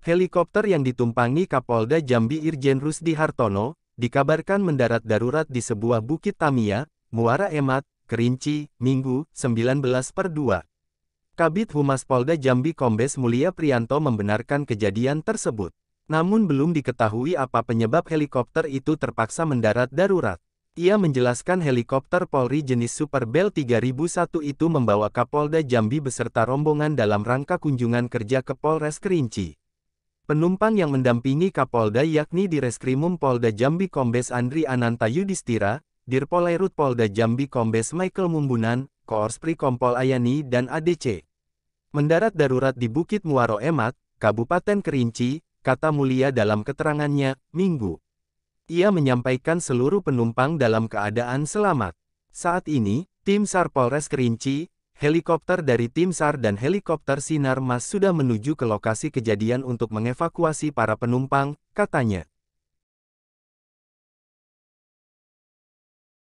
Helikopter yang ditumpangi Kapolda Jambi Irjen Rusdi Hartono, dikabarkan mendarat darurat di sebuah bukit Tamia, Muara Emat, Kerinci, Minggu, 19 per 2. Kabit Humas Polda Jambi Kombes Mulia Prianto membenarkan kejadian tersebut. Namun belum diketahui apa penyebab helikopter itu terpaksa mendarat darurat. Ia menjelaskan helikopter Polri jenis Super Bell 3001 itu membawa Kapolda Jambi beserta rombongan dalam rangka kunjungan kerja ke Polres Kerinci. Penumpang yang mendampingi Kapolda yakni di Reskrimum Polda Jambi Kombes Andri Ananta Yudhistira, Dirpolairut Polda Jambi Kombes Michael Mumbunan, Koors Prikompol Ayani dan ADC. Mendarat darurat di Bukit Muaro Emat, Kabupaten Kerinci, kata Mulia dalam keterangannya, Minggu. Ia menyampaikan seluruh penumpang dalam keadaan selamat. Saat ini, tim SAR Polres Kerinci, Helikopter dari tim SAR dan helikopter Sinar Mas sudah menuju ke lokasi kejadian untuk mengevakuasi para penumpang, katanya.